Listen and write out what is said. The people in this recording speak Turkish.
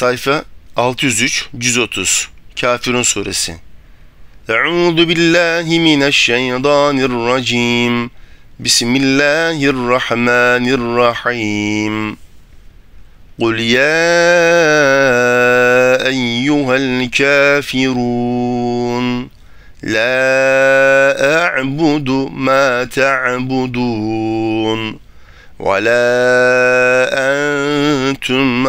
Sayfa 603, 130. Kafirun Suresi. Euzu billahi mineşşeytanirracim. Bismillahirrahmanirrahim. Kul ya eyyuhel kafirun. La a'budu ma ta'budun. Ve la